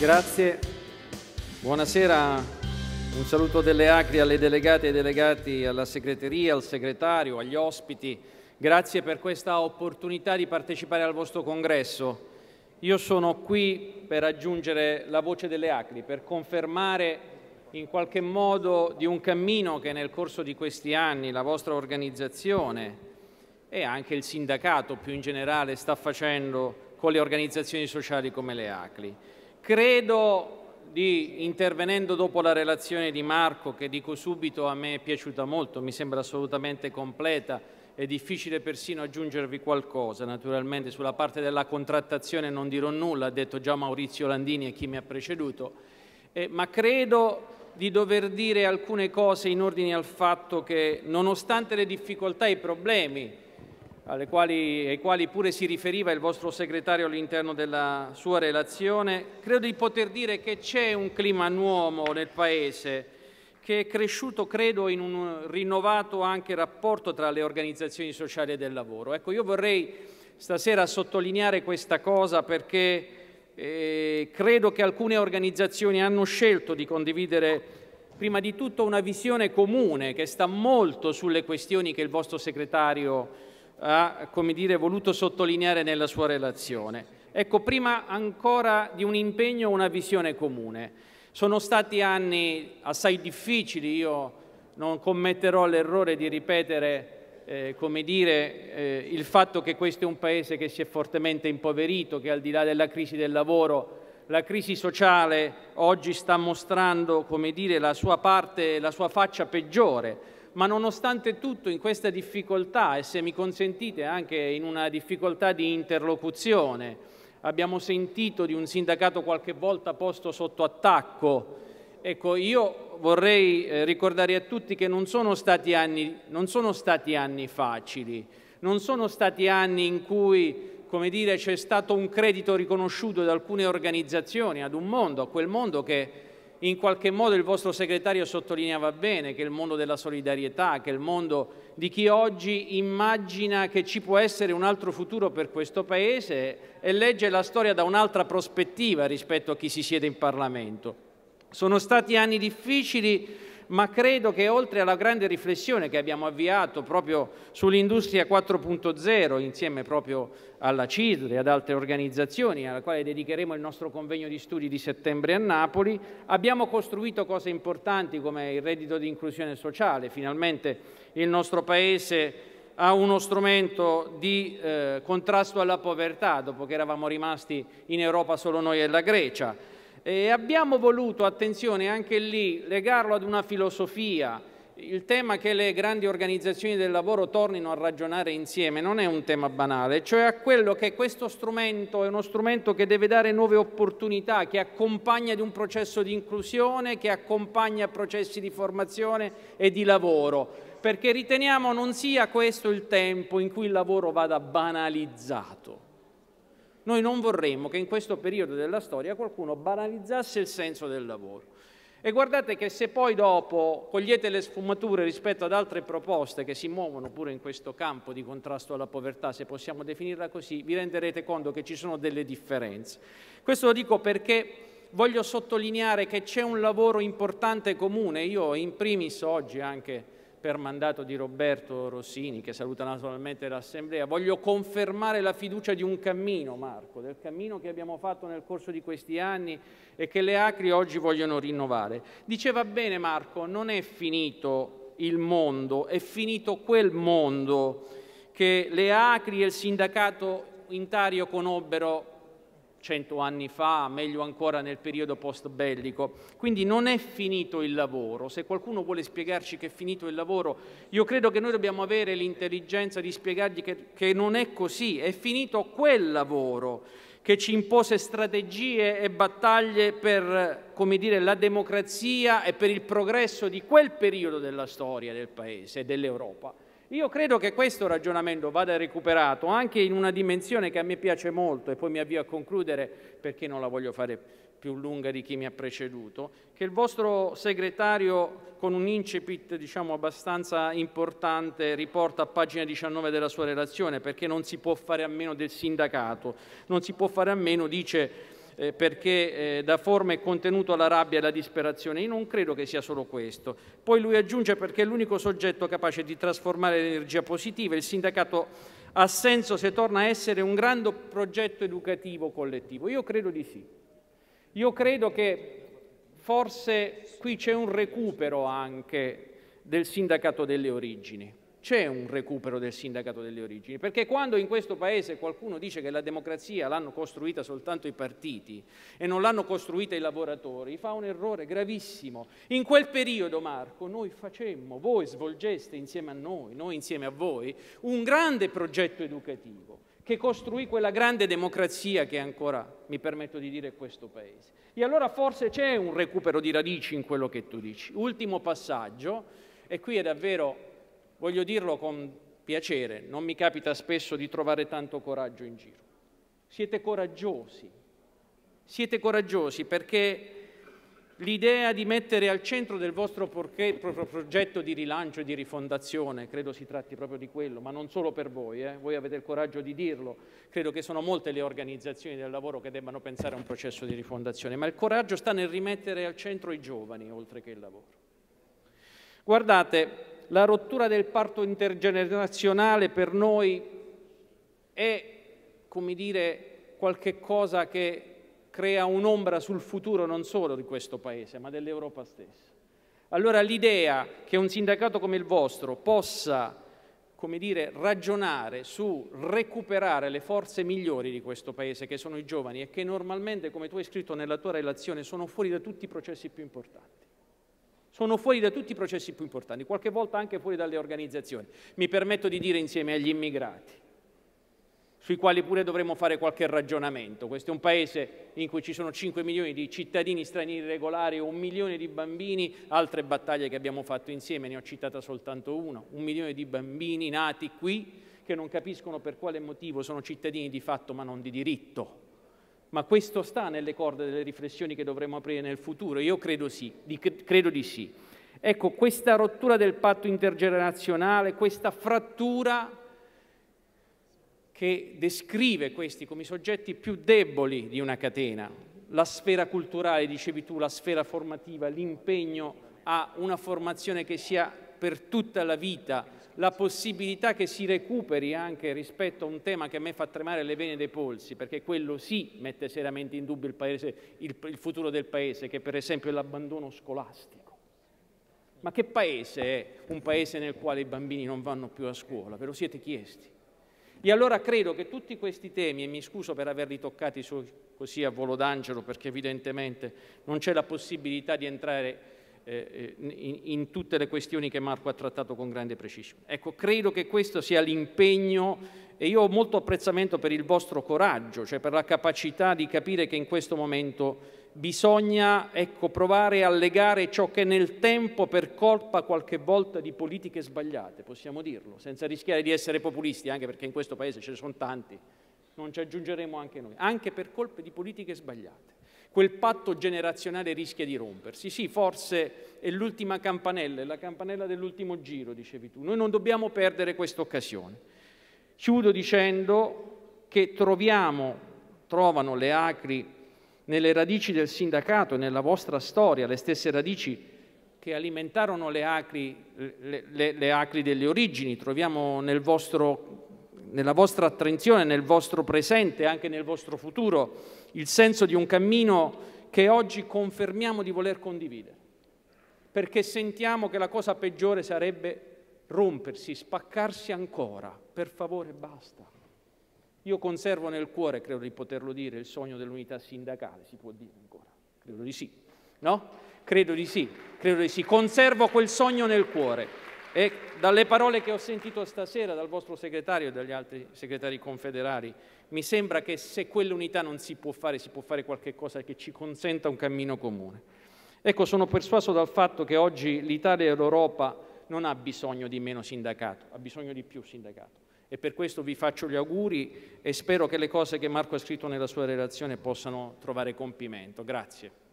Grazie, buonasera, un saluto delle Acri alle delegate e delegati, alla segreteria, al segretario, agli ospiti. Grazie per questa opportunità di partecipare al vostro congresso. Io sono qui per aggiungere la voce delle Acri, per confermare in qualche modo di un cammino che nel corso di questi anni la vostra organizzazione e anche il sindacato più in generale sta facendo con le organizzazioni sociali come le Acri. Credo di, intervenendo dopo la relazione di Marco, che dico subito a me è piaciuta molto, mi sembra assolutamente completa, è difficile persino aggiungervi qualcosa, naturalmente sulla parte della contrattazione non dirò nulla, ha detto già Maurizio Landini e chi mi ha preceduto, eh, ma credo di dover dire alcune cose in ordine al fatto che nonostante le difficoltà e i problemi alle quali, ai quali pure si riferiva il vostro segretario all'interno della sua relazione, credo di poter dire che c'è un clima nuovo nel Paese che è cresciuto, credo, in un rinnovato anche rapporto tra le organizzazioni sociali del lavoro. Ecco, io vorrei stasera sottolineare questa cosa perché eh, credo che alcune organizzazioni hanno scelto di condividere prima di tutto una visione comune che sta molto sulle questioni che il vostro segretario ha ha dire, voluto sottolineare nella sua relazione. Ecco, prima ancora di un impegno, una visione comune. Sono stati anni assai difficili, io non commetterò l'errore di ripetere eh, come dire, eh, il fatto che questo è un paese che si è fortemente impoverito, che al di là della crisi del lavoro, la crisi sociale oggi sta mostrando, come dire, la sua parte, la sua faccia peggiore ma nonostante tutto in questa difficoltà e se mi consentite anche in una difficoltà di interlocuzione, abbiamo sentito di un sindacato qualche volta posto sotto attacco, ecco io vorrei eh, ricordare a tutti che non sono stati anni, sono stati anni facili, non sono stati anni in cui come dire, c'è stato un credito riconosciuto da alcune organizzazioni ad un mondo, a quel mondo che in qualche modo il vostro segretario sottolineava bene che il mondo della solidarietà, che il mondo di chi oggi immagina che ci può essere un altro futuro per questo Paese e legge la storia da un'altra prospettiva rispetto a chi si siede in Parlamento. Sono stati anni difficili ma credo che oltre alla grande riflessione che abbiamo avviato proprio sull'industria 4.0, insieme proprio alla CISL e ad altre organizzazioni, alla quale dedicheremo il nostro convegno di studi di settembre a Napoli, abbiamo costruito cose importanti come il reddito di inclusione sociale. Finalmente il nostro Paese a uno strumento di eh, contrasto alla povertà, dopo che eravamo rimasti in Europa solo noi e la Grecia. E abbiamo voluto, attenzione, anche lì legarlo ad una filosofia. Il tema che le grandi organizzazioni del lavoro tornino a ragionare insieme non è un tema banale, cioè a quello che questo strumento è uno strumento che deve dare nuove opportunità, che accompagna di un processo di inclusione, che accompagna processi di formazione e di lavoro, perché riteniamo non sia questo il tempo in cui il lavoro vada banalizzato noi non vorremmo che in questo periodo della storia qualcuno banalizzasse il senso del lavoro. E guardate che se poi dopo cogliete le sfumature rispetto ad altre proposte che si muovono pure in questo campo di contrasto alla povertà, se possiamo definirla così, vi renderete conto che ci sono delle differenze. Questo lo dico perché voglio sottolineare che c'è un lavoro importante comune. Io in primis oggi anche per mandato di Roberto Rossini, che saluta naturalmente l'Assemblea. Voglio confermare la fiducia di un cammino, Marco, del cammino che abbiamo fatto nel corso di questi anni e che le Acri oggi vogliono rinnovare. Diceva bene Marco, non è finito il mondo, è finito quel mondo che le Acri e il sindacato intario conobbero cento anni fa, meglio ancora nel periodo post-bellico. Quindi non è finito il lavoro. Se qualcuno vuole spiegarci che è finito il lavoro, io credo che noi dobbiamo avere l'intelligenza di spiegargli che, che non è così. È finito quel lavoro che ci impose strategie e battaglie per, come dire, la democrazia e per il progresso di quel periodo della storia del Paese e dell'Europa. Io credo che questo ragionamento vada recuperato anche in una dimensione che a me piace molto e poi mi avvio a concludere perché non la voglio fare più lunga di chi mi ha preceduto, che il vostro segretario con un incipit diciamo abbastanza importante riporta a pagina 19 della sua relazione perché non si può fare a meno del sindacato, non si può fare a meno, dice eh, perché eh, dà forma e contenuto alla rabbia e alla disperazione. Io non credo che sia solo questo. Poi lui aggiunge perché è l'unico soggetto capace di trasformare l'energia positiva. Il sindacato ha senso se torna a essere un grande progetto educativo collettivo. Io credo di sì. Io credo che forse qui c'è un recupero anche del sindacato delle origini c'è un recupero del sindacato delle origini, perché quando in questo Paese qualcuno dice che la democrazia l'hanno costruita soltanto i partiti e non l'hanno costruita i lavoratori, fa un errore gravissimo. In quel periodo, Marco, noi facemmo, voi svolgeste insieme a noi, noi insieme a voi, un grande progetto educativo che costruì quella grande democrazia che ancora, mi permetto di dire, questo Paese. E allora forse c'è un recupero di radici in quello che tu dici. Ultimo passaggio, e qui è davvero Voglio dirlo con piacere, non mi capita spesso di trovare tanto coraggio in giro. Siete coraggiosi, siete coraggiosi perché l'idea di mettere al centro del vostro progetto di rilancio e di rifondazione, credo si tratti proprio di quello, ma non solo per voi, eh? voi avete il coraggio di dirlo, credo che sono molte le organizzazioni del lavoro che debbano pensare a un processo di rifondazione, ma il coraggio sta nel rimettere al centro i giovani oltre che il lavoro. Guardate, la rottura del parto intergenerazionale per noi è, come dire, qualche cosa che crea un'ombra sul futuro non solo di questo Paese, ma dell'Europa stessa. Allora l'idea che un sindacato come il vostro possa come dire, ragionare su recuperare le forze migliori di questo Paese, che sono i giovani e che normalmente, come tu hai scritto nella tua relazione, sono fuori da tutti i processi più importanti sono fuori da tutti i processi più importanti, qualche volta anche fuori dalle organizzazioni. Mi permetto di dire insieme agli immigrati, sui quali pure dovremmo fare qualche ragionamento. Questo è un paese in cui ci sono 5 milioni di cittadini stranieri regolari, un milione di bambini, altre battaglie che abbiamo fatto insieme, ne ho citata soltanto uno, un milione di bambini nati qui che non capiscono per quale motivo sono cittadini di fatto ma non di diritto ma questo sta nelle corde delle riflessioni che dovremo aprire nel futuro? Io credo, sì, di, credo di sì. Ecco, questa rottura del patto intergenerazionale, questa frattura che descrive questi come i soggetti più deboli di una catena, la sfera culturale, dicevi tu, la sfera formativa, l'impegno a una formazione che sia per tutta la vita, la possibilità che si recuperi anche rispetto a un tema che a me fa tremare le vene dei polsi, perché quello sì mette seriamente in dubbio il, paese, il, il futuro del Paese, che per esempio è l'abbandono scolastico. Ma che paese è un paese nel quale i bambini non vanno più a scuola? Ve lo siete chiesti? E allora credo che tutti questi temi, e mi scuso per averli toccati così a volo d'angelo, perché evidentemente non c'è la possibilità di entrare eh, eh, in, tutte le questioni che Marco ha trattato con grande precisione. Ecco, credo che questo sia l'impegno e io ho molto apprezzamento per il vostro coraggio, cioè per la capacità di capire che in questo momento bisogna ecco, provare a legare ciò che nel tempo, per colpa qualche volta di politiche sbagliate, possiamo dirlo, senza rischiare di essere populisti, anche perché in questo Paese ce ne sono tanti, non ci aggiungeremo anche noi, anche per colpe di politiche sbagliate quel patto generazionale rischia di rompersi. Sì, forse è l'ultima campanella, è la campanella dell'ultimo giro, dicevi tu. Noi non dobbiamo perdere questa occasione. Chiudo dicendo che troviamo, trovano le acri nelle radici del sindacato e nella vostra storia, le stesse radici che alimentarono le acri, le, le, le acri delle origini, troviamo nel vostro nella vostra attenzione, nel vostro presente e anche nel vostro futuro il senso di un cammino che oggi confermiamo di voler condividere, perché sentiamo che la cosa peggiore sarebbe rompersi, spaccarsi ancora. Per favore, basta. Io conservo nel cuore, credo di poterlo dire, il sogno dell'unità sindacale, si può dire ancora, credo di sì, no? Credo di sì, credo di sì. Conservo quel sogno nel cuore. E dalle parole che ho sentito stasera dal vostro segretario e dagli altri segretari confederali, mi sembra che se quell'unità non si può fare, si può fare qualche cosa che ci consenta un cammino comune. Ecco, sono persuaso dal fatto che oggi l'Italia e l'Europa non ha bisogno di meno sindacato, ha bisogno di più sindacato. E per questo vi faccio gli auguri e spero che le cose che Marco ha scritto nella sua relazione possano trovare compimento. Grazie.